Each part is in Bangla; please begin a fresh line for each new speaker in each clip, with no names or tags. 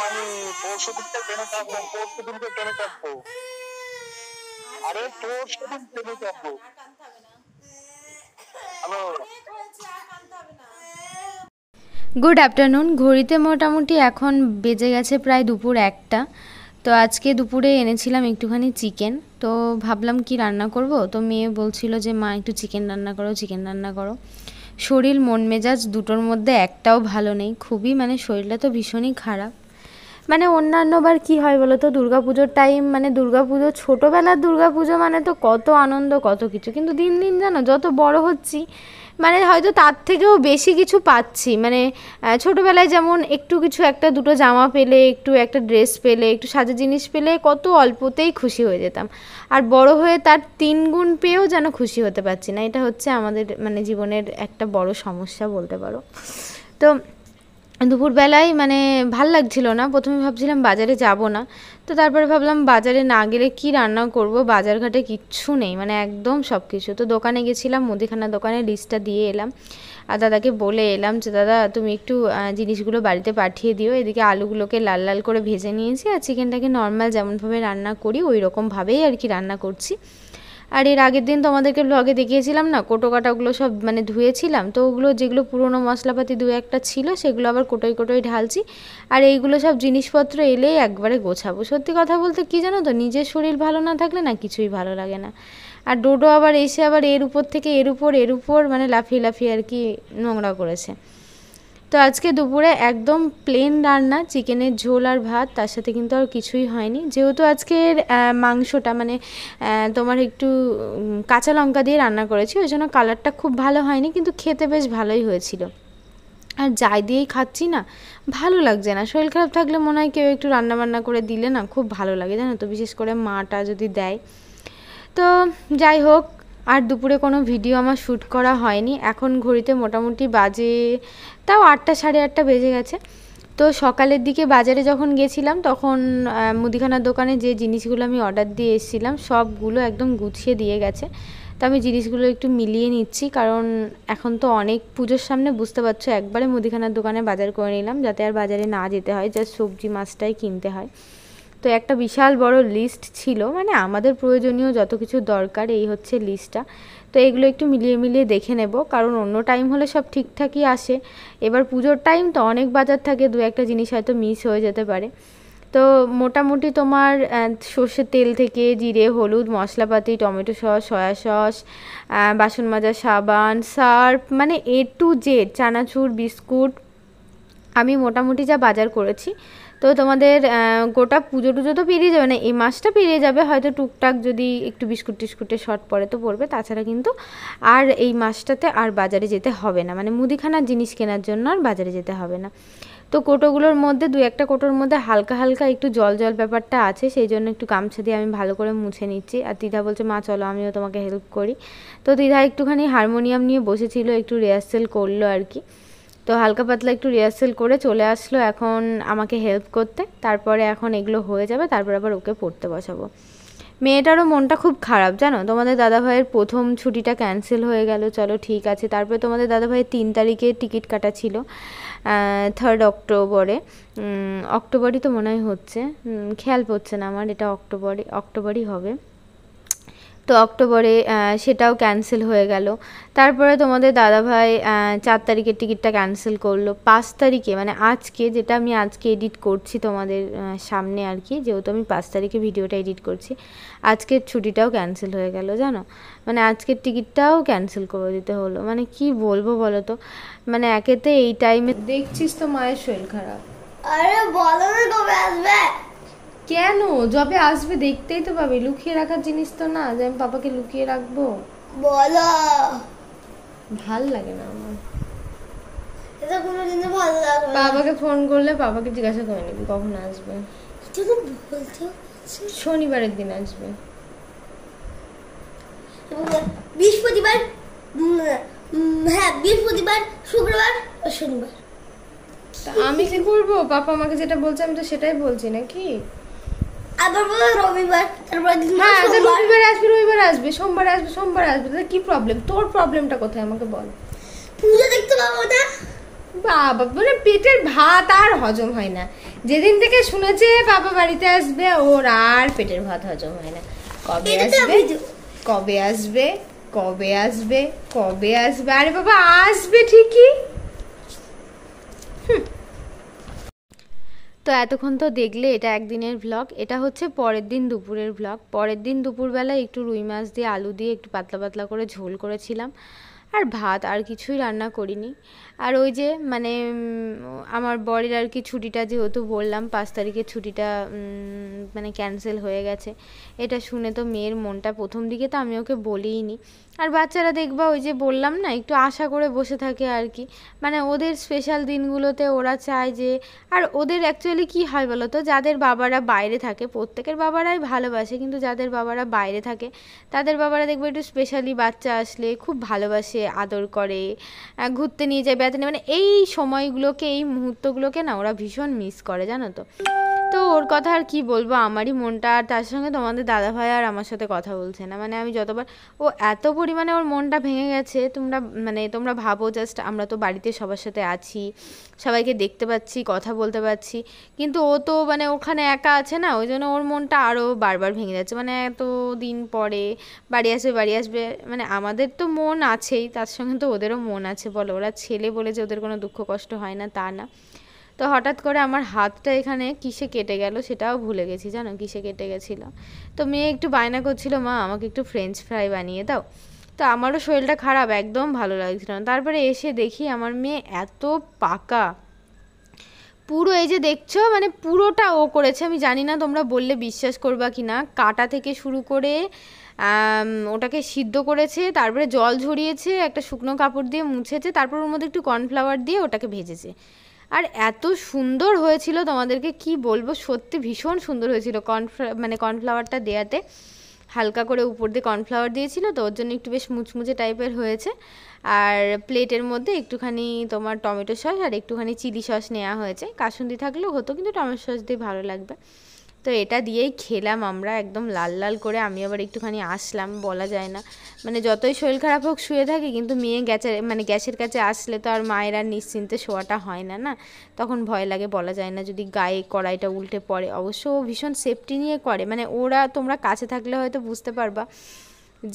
মানে পরশু দিনকে পরশু দিনকে আরে পরশু দিন হ্যালো গুড আফটারনুন ঘড়িতে মোটামুটি এখন বেজে গেছে প্রায় দুপুর একটা তো আজকে দুপুরে এনেছিলাম একটুখানি চিকেন তো ভাবলাম কি রান্না করব তো মেয়ে বলছিল যে মা একটু চিকেন রান্না করো চিকেন রান্না করো শরীর মন মেজাজ দুটোর মধ্যে একটাও ভালো নেই খুবই মানে শরীরটা তো ভীষণই খারাপ মানে অন্যান্যবার কি হয় বলো তো পুজোর টাইম মানে পুজো ছোটোবেলার পুজো মানে তো কত আনন্দ কত কিছু কিন্তু দিন দিন জানো যত বড় হচ্ছি মানে হয়তো তার থেকেও বেশি কিছু পাচ্ছি মানে ছোটোবেলায় যেমন একটু কিছু একটা দুটো জামা পেলে একটু একটা ড্রেস পেলে একটু সাজা জিনিস পেলে কত অল্পতেই খুশি হয়ে যেতাম আর বড় হয়ে তার তিন গুণ পেয়েও যেন খুশি হতে পারছি না এটা হচ্ছে আমাদের মানে জীবনের একটা বড় সমস্যা বলতে পারো তো দুপুরবেলায় মানে ভাল লাগছিল না প্রথমে ভাবছিলাম বাজারে যাব না তো তারপরে ভাবলাম বাজারে না গেলে কি রান্না করব বাজারঘাটে কিচ্ছু নেই মানে একদম সব কিছু তো দোকানে গেছিলাম মুদিখানা দোকানে লিস্টটা দিয়ে এলাম আর দাদাকে বলে এলাম যে দাদা তুমি একটু জিনিসগুলো বাড়িতে পাঠিয়ে দিও এদিকে আলুগুলোকে লাল লাল করে ভেজে নিয়েছি আর চিকেনটাকে নর্মাল যেমনভাবে রান্না করি ওই রকমভাবেই আর কি রান্না করছি আর এর আগের দিন তোমাদেরকে ব্লগে দেখিয়েছিলাম না কোটো কাটাগুলো সব মানে ধুয়েছিলাম তো ওগুলো যেগুলো পুরনো মশলাপাতি দু একটা ছিল সেগুলো আবার কোটোই কোটোই ঢালছি আর এইগুলো সব জিনিসপত্র এলেই একবারে গোছাবো সত্যি কথা বলতে কি জানো তো নিজের শরীর ভালো না থাকলে না কিছুই ভালো লাগে না আর ডোডো আবার এসে আবার এর উপর থেকে এর উপর এর উপর মানে লাফিয়ে লাফিয়ে আর কি নোংরা করেছে তো আজকে দুপুরে একদম প্লেন রান্না চিকেনের ঝোল আর ভাত তার সাথে কিন্তু আর কিছুই হয়নি যেহেতু আজকের মাংসটা মানে তোমার একটু কাঁচা লঙ্কা দিয়ে রান্না করেছি ওই জন্য কালারটা খুব ভালো হয়নি কিন্তু খেতে বেশ ভালোই হয়েছিল আর যাই দিয়েই খাচ্ছি না ভালো লাগছে না শরীর খারাপ থাকলে মনে হয় কেউ একটু রান্নাবান্না করে দিলে না খুব ভালো লাগে জানো তো বিশেষ করে মাটা যদি দেয় তো যাই হোক আর দুপুরে কোনো ভিডিও আমার শ্যুট করা হয়নি এখন ঘড়িতে মোটামুটি বাজে তাও আটটা সাড়ে আটটা বেজে গেছে তো সকালের দিকে বাজারে যখন গেছিলাম তখন মুদিখানার দোকানে যে জিনিসগুলো আমি অর্ডার দিয়ে এসেছিলাম সবগুলো একদম গুছিয়ে দিয়ে গেছে তো আমি জিনিসগুলো একটু মিলিয়ে নিচ্ছি কারণ এখন তো অনেক পুজোর সামনে বুঝতে পারছো একবারে মুদিখানার দোকানে বাজার করে নিলাম যাতে আর বাজারে না যেতে হয় জাস্ট সবজি মাছটাই কিনতে হয় তো একটা বিশাল বড় লিস্ট ছিল মানে আমাদের প্রয়োজনীয় যত কিছু দরকার এই হচ্ছে লিস্টটা তো এগুলো একটু মিলিয়ে মিলিয়ে দেখে নেব কারণ অন্য টাইম হলে সব ঠিকঠাকই আসে এবার পুজোর টাইম তো অনেক বাজার থাকে দু একটা জিনিস হয়তো মিস হয়ে যেতে পারে তো মোটামুটি তোমার সর্ষের তেল থেকে জিরে হলুদ মশলাপাতি টমেটো সস সয়া সস বাসন মাজা সাবান সার্ফ মানে এ টু জেড চানাচুর বিস্কুট আমি মোটামুটি যা বাজার করেছি তো তোমাদের গোটা পুজো টুজো তো পেরিয়ে যাবে না এই মাসটা পেরিয়ে যাবে হয়তো টুকটাক যদি একটু বিস্কুট টিস্কুটে শর্ট পড়ে তো পড়বে তাছাড়া কিন্তু আর এই মাসটাতে আর বাজারে যেতে হবে না মানে মুদিখানার জিনিস কেনার জন্য আর বাজারে যেতে হবে না তো কোটোগুলোর মধ্যে দু একটা কোটোর মধ্যে হালকা হালকা একটু জল জল ব্যাপারটা আছে সেই জন্য একটু গামছা দিয়ে আমি ভালো করে মুছে নিচ্ছি আর দ্বিধা বলছে মা চলো আমিও তোমাকে হেল্প করি তো দ্বিধা একটুখানি হারমোনিয়াম নিয়ে বসেছিল একটু রিহার্সেল করলো আর কি তো হালকা পাতলা একটু রিহার্সেল করে চলে আসলো এখন আমাকে হেল্প করতে তারপরে এখন এগুলো হয়ে যাবে তারপর আবার ওকে পড়তে বসাবো মেয়েটারও মনটা খুব খারাপ জানো তোমাদের দাদাভাইয়ের প্রথম ছুটিটা ক্যান্সেল হয়ে গেল চলো ঠিক আছে তারপরে তোমাদের দাদাভাইয়ের তিন তারিখে টিকিট কাটা ছিল থার্ড অক্টোবরে অক্টোবরই তো মনে হয় হচ্ছে খেয়াল পড়ছে না আমার এটা অক্টোবরে অক্টোবরই হবে তো অক্টোবরে সেটাও ক্যান্সেল হয়ে গেল তারপরে তোমাদের দাদাভাই চার তারিখের টিকিটটা ক্যান্সেল করলো পাঁচ তারিখে মানে আজকে যেটা আমি আজকে এডিট করছি তোমাদের সামনে আর কি যেহেতু আমি পাঁচ তারিখে ভিডিওটা এডিট করছি আজকের ছুটিটাও ক্যান্সেল হয়ে গেল জানো মানে আজকের টিকিটটাও ক্যান্সেল করে দিতে হলো মানে কি বলবো বলো তো মানে একেতে এই টাইমে দেখছিস তো মায়ের শরীর খারাপ আরে বলো না কবে আসবে কেন যবে আসবে দেখতেই তো পাবে লুকিয়ে রাখার জিনিস তো না যে আমি পাপাকে লুকিয়ে রাখবো বলো ভাল লাগে না আমার এটা কোনো দিন ভালো লাগে না। বাবাকে ফোন করলে বাবাকে জিজ্ঞাসা করে নিবি কখন আসবে এটা তো বলতে শনিবারের দিন আসবে বৃহস্পতিবার হ্যাঁ বৃহস্পতিবার শুক্রবার ও শনিবার তা আমি কি করবো পাপা আমাকে যেটা বলছে আমি তো সেটাই বলছি নাকি পেটের ভাত আর হজম হয় না যেদিন থেকে শুনেছে বাবা বাড়িতে আসবে ওর আর পেটের ভাত হজম হয় না কবে আসবে কবে আসবে কবে আসবে কবে আসবে আরে বাবা আসবে ঠিকই তো এতক্ষণ তো দেখলে এটা একদিনের ভ্লগ এটা হচ্ছে পরের দিন দুপুরের ভ্লগ পরের দিন দুপুরবেলা একটু রুই মাছ দিয়ে আলু দিয়ে একটু পাতলা পাতলা করে ঝোল করেছিলাম আর ভাত আর কিছুই রান্না করিনি আর ওই যে মানে আমার বরের আর কি ছুটিটা যেহেতু বললাম পাঁচ তারিখের ছুটিটা মানে ক্যান্সেল হয়ে গেছে এটা শুনে তো মেয়ের মনটা প্রথম দিকে তো আমি ওকে বলিই নি আর বাচ্চারা দেখবা ওই যে বললাম না একটু আশা করে বসে থাকে আর কি মানে ওদের স্পেশাল দিনগুলোতে ওরা চায় যে আর ওদের অ্যাকচুয়ালি কি হয় বলো তো যাদের বাবারা বাইরে থাকে প্রত্যেকের বাবারাই ভালোবাসে কিন্তু যাদের বাবারা বাইরে থাকে তাদের বাবারা দেখবে একটু স্পেশালি বাচ্চা আসলে খুব ভালোবাসে আদর করে ঘুরতে নিয়ে যায় বেড়াতে মানে এই সময়গুলোকে এই মুহূর্তগুলোকে না ওরা ভীষণ মিস করে জানো তো তো ওর কথা আর কি বলবো আমারই মনটা আর তার সঙ্গে তোমাদের দাদা ভাই আর আমার সাথে কথা বলছে না মানে আমি যতবার ও এত পরিমাণে ওর মনটা ভেঙে গেছে তোমরা মানে তোমরা ভাবো জাস্ট আমরা তো বাড়িতে সবার সাথে আছি সবাইকে দেখতে পাচ্ছি কথা বলতে পারছি কিন্তু ও তো মানে ওখানে একা আছে না ওই জন্য ওর মনটা আরও বারবার ভেঙে যাচ্ছে মানে এত দিন পরে বাড়ি আসবে বাড়ি আসবে মানে আমাদের তো মন আছেই তার সঙ্গে তো ওদেরও মন আছে বলো ওরা ছেলে বলে যে ওদের কোনো দুঃখ কষ্ট হয় না তা না তো হঠাৎ করে আমার হাতটা এখানে কিসে কেটে গেল সেটাও ভুলে গেছি জানো কিসে কেটে গেছিলো তো মেয়ে একটু বায়না করছিল মা আমাকে একটু ফ্রেঞ্চ ফ্রাই বানিয়ে দাও তো আমারও শরীরটা খারাপ একদম ভালো লাগছিল না তারপরে এসে দেখি আমার মেয়ে এত পাকা পুরো এই যে দেখছো মানে পুরোটা ও করেছে আমি জানি না তোমরা বললে বিশ্বাস করবা কি না কাটা থেকে শুরু করে ওটাকে সিদ্ধ করেছে তারপরে জল ঝরিয়েছে একটা শুকনো কাপড় দিয়ে মুছেছে তারপর ওর মধ্যে একটু কর্নফ্লাওয়ার দিয়ে ওটাকে ভেজেছে আর এত সুন্দর হয়েছিল তোমাদেরকে কি বলবো সত্যি ভীষণ সুন্দর হয়েছিল কর্নফ্লা মানে কর্নফ্লাওয়ারটা দেয়াতে হালকা করে উপর দিয়ে কর্নফ্লাওয়ার দিয়েছিল তো ওর জন্য একটু বেশ মুচমুচে টাইপের হয়েছে আর প্লেটের মধ্যে একটুখানি তোমার টমেটো সস আর একটুখানি চিলি সস নেওয়া হয়েছে কাসুন্দি থাকলেও হতো কিন্তু টমেটো সস দিয়ে ভালো লাগবে তো এটা দিয়েই খেলাম আমরা একদম লাল লাল করে আমি আবার একটুখানি আসলাম বলা যায় না মানে যতই শরীর খারাপ হোক শুয়ে থাকে কিন্তু মেয়ে গ্যাসের মানে গ্যাসের কাছে আসলে তো আর মায়ের আর নিশ্চিন্তে শোয়াটা হয় না না তখন ভয় লাগে বলা যায় না যদি গায়ে কড়াইটা উল্টে পড়ে অবশ্য ও ভীষণ সেফটি নিয়ে করে মানে ওরা তোমরা কাছে থাকলে হয়তো বুঝতে পারবা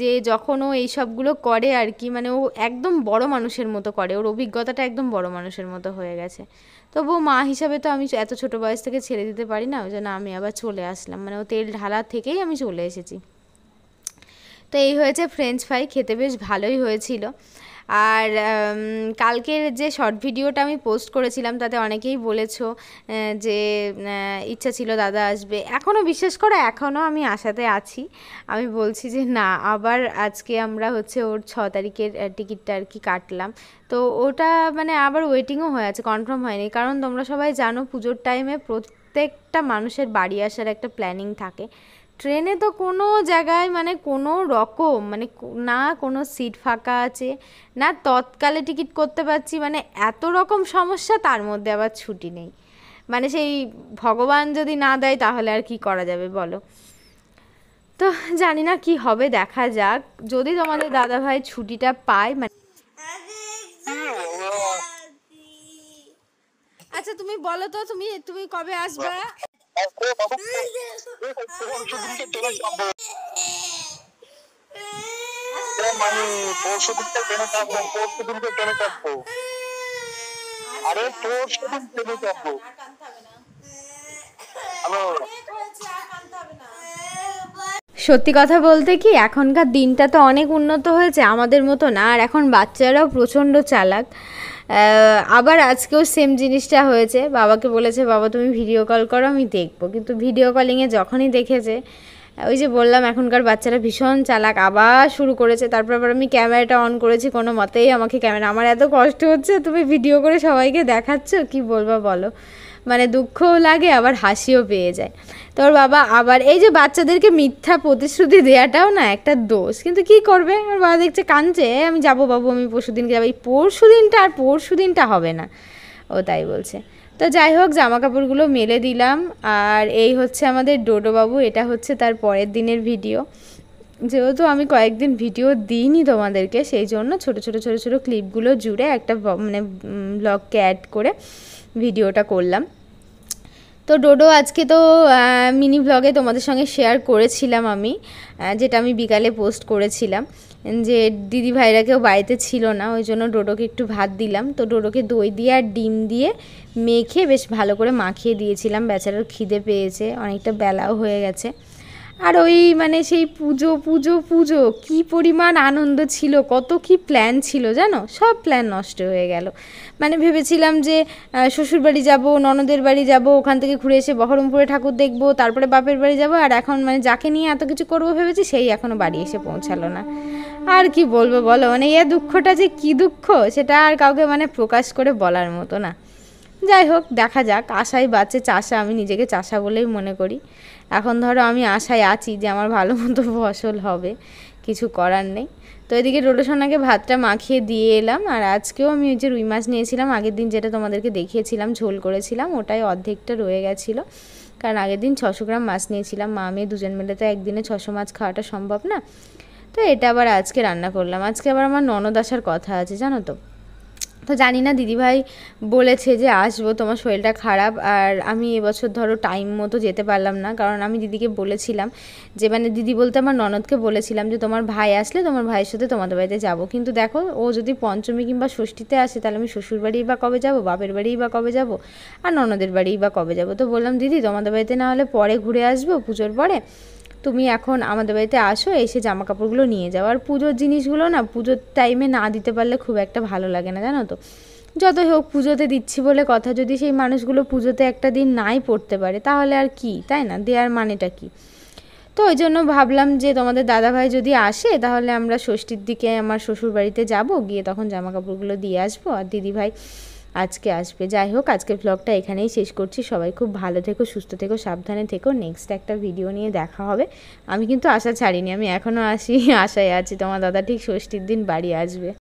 যে যখন ও এইসবগুলো করে আর কি মানে ও একদম বড় মানুষের মতো করে ওর অভিজ্ঞতাটা একদম বড় মানুষের মতো হয়ে গেছে তবু মা হিসাবে তো আমি এত ছোট বয়স থেকে ছেড়ে দিতে পারি না ওই জন্য আমি আবার চলে আসলাম মানে ও তেল ঢালা থেকেই আমি চলে এসেছি তো এই হয়েছে ফ্রেঞ্চ ফ্রাই খেতে বেশ ভালোই হয়েছিল আর কালকের যে শর্ট ভিডিওটা আমি পোস্ট করেছিলাম তাতে অনেকেই বলেছ যে ইচ্ছা ছিল দাদা আসবে এখনও বিশ্বাস করে এখনও আমি আশাতে আছি আমি বলছি যে না আবার আজকে আমরা হচ্ছে ওর ছ তারিখের টিকিটটা আর কি কাটলাম তো ওটা মানে আবার ওয়েটিংও হয়ে আছে কনফার্ম হয়নি কারণ তোমরা সবাই জানো পুজোর টাইমে প্রত্যেকটা মানুষের বাড়ি আসার একটা প্ল্যানিং থাকে ট্রেনে তো কোনো জায়গায় মানে কোনো রকম মানে না কোনো সিট ফাঁকা আছে না তৎকালে টিকিট করতে পারছি মানে এত রকম সমস্যা তার মধ্যে আবার ছুটি নেই মানে সেই ভগবান যদি না দেয় তাহলে আর কি করা যাবে বলো তো জানি না কি হবে দেখা যাক যদি তোমাদের দাদাভাই ছুটিটা পায় মানে হ্যাঁ, হ্যাঁ। আচ্ছা তুমি বলো তো তুমি তুমি কবে আসবে মানে পরশু দিনকে টেনে কাটবো পরশু দিনকে টেনে কাটবো আরে তোর দিন টেনে কাটবো হ্যালো সত্যি কথা বলতে কি এখনকার দিনটা তো অনেক উন্নত হয়েছে আমাদের মতো না আর এখন বাচ্চারাও প্রচণ্ড চালাক আবার আজকেও সেম জিনিসটা হয়েছে বাবাকে বলেছে বাবা তুমি ভিডিও কল করো আমি দেখবো কিন্তু ভিডিও কলিংয়ে যখনই দেখেছে ওই যে বললাম এখনকার বাচ্চারা ভীষণ চালাক আবার শুরু করেছে তারপর আবার আমি ক্যামেরাটা অন করেছি কোনো মতেই আমাকে ক্যামেরা আমার এত কষ্ট হচ্ছে তুমি ভিডিও করে সবাইকে দেখাচ্ছ কি বলবা বলো মানে দুঃখও লাগে আবার হাসিও পেয়ে যায় তোর বাবা আবার এই যে বাচ্চাদেরকে মিথ্যা প্রতিশ্রুতি দেওয়াটাও না একটা দোষ কিন্তু কি করবে আমার বাবা দেখছে কাঁদছে আমি যাবো বাবু আমি পরশু দিনকে যাবো এই পরশু দিনটা আর পরশু দিনটা হবে না ও তাই বলছে তো যাই হোক জামা কাপড়গুলো মেলে দিলাম আর এই হচ্ছে আমাদের ডোডোবাবু এটা হচ্ছে তার পরের দিনের ভিডিও যেহেতু আমি কয়েকদিন ভিডিও দিইনি তোমাদেরকে সেই জন্য ছোট ছোট ছোট ছোট ক্লিপগুলো জুড়ে একটা মানে ব্লগকে অ্যাড করে ভিডিওটা করলাম তো ডোডো আজকে তো মিনি ব্লগে তোমাদের সঙ্গে শেয়ার করেছিলাম আমি যেটা আমি বিকালে পোস্ট করেছিলাম যে দিদি ভাইরা কেউ বাড়িতে ছিল না ওই জন্য ডোডোকে একটু ভাত দিলাম তো ডোডোকে দই দিয়ে আর ডিম দিয়ে মেখে বেশ ভালো করে মাখিয়ে দিয়েছিলাম বেচারার খিদে পেয়েছে অনেকটা বেলাও হয়ে গেছে আর ওই মানে সেই পুজো পুজো পুজো কি পরিমাণ আনন্দ ছিল কত কি প্ল্যান ছিল জানো সব প্ল্যান নষ্ট হয়ে গেল মানে ভেবেছিলাম যে শ্বশুর বাড়ি যাব ননদের বাড়ি যাব ওখান থেকে ঘুরে এসে বহরমপুরে ঠাকুর দেখব তারপরে বাপের বাড়ি যাব আর এখন মানে যাকে নিয়ে এত কিছু করবো ভেবেছি সেই এখনও বাড়ি এসে পৌঁছালো না আর কি বলবো বলো মানে এ দুঃখটা যে কি দুঃখ সেটা আর কাউকে মানে প্রকাশ করে বলার মতো না যাই হোক দেখা যাক আশাই বাঁচে চাষা আমি নিজেকে চাষা বলেই মনে করি এখন ধরো আমি আশায় আছি যে আমার ভালো মতো ফসল হবে কিছু করার নেই তো এদিকে রোটোসোনাকে ভাতটা মাখিয়ে দিয়ে এলাম আর আজকেও আমি ওই যে রুই মাছ নিয়েছিলাম আগের দিন যেটা তোমাদেরকে দেখিয়েছিলাম ঝোল করেছিলাম ওটাই অর্ধেকটা রয়ে গেছিলো কারণ আগের দিন ছশো গ্রাম মাছ নিয়েছিলাম মা মেয়ে দুজন মিলে তো একদিনে ছশো মাছ খাওয়াটা সম্ভব না তো এটা আবার আজকে রান্না করলাম আজকে আবার আমার ননদ আসার কথা আছে জানো তো তো জানি না দিদিভাই বলেছে যে আসবো তোমার শরীরটা খারাপ আর আমি এবছর ধরো টাইম মতো যেতে পারলাম না কারণ আমি দিদিকে বলেছিলাম যে মানে দিদি বলতে আমার ননদকে বলেছিলাম যে তোমার ভাই আসলে তোমার ভাইয়ের সাথে তোমাদের বাড়িতে যাব কিন্তু দেখো ও যদি পঞ্চমী কিংবা ষষ্ঠীতে আসে তাহলে আমি শ্বশুর বাড়ি বা কবে যাব বাপের বাড়ি বা কবে যাব আর ননদের বাড়ি বা কবে যাব তো বললাম দিদি তোমাদের বাড়িতে না হলে পরে ঘুরে আসবো পুজোর পরে তুমি এখন আমাদের বাড়িতে আসো এসে জামা কাপড়গুলো নিয়ে যাও আর পুজোর জিনিসগুলো না পুজোর টাইমে না দিতে পারলে খুব একটা ভালো লাগে না জানো তো যত হোক পুজোতে দিচ্ছি বলে কথা যদি সেই মানুষগুলো পুজোতে একটা দিন নাই পড়তে পারে তাহলে আর কি তাই না দেওয়ার মানেটা কি তো ওই জন্য ভাবলাম যে তোমাদের দাদাভাই যদি আসে তাহলে আমরা ষষ্ঠীর দিকে আমার শ্বশুর বাড়িতে যাবো গিয়ে তখন জামা কাপড়গুলো দিয়ে আসবো আর দিদিভাই আজকে আসবে যাই হোক আজকে ব্লগটা এখানেই শেষ করছি সবাই খুব ভালো থেকো সুস্থ থেকো সাবধানে থেকো নেক্সট একটা ভিডিও নিয়ে দেখা হবে আমি কিন্তু আশা ছাড়িনি আমি এখনও আসি আশায় আছি তোমার দাদা ঠিক ষষ্ঠীর দিন বাড়ি আসবে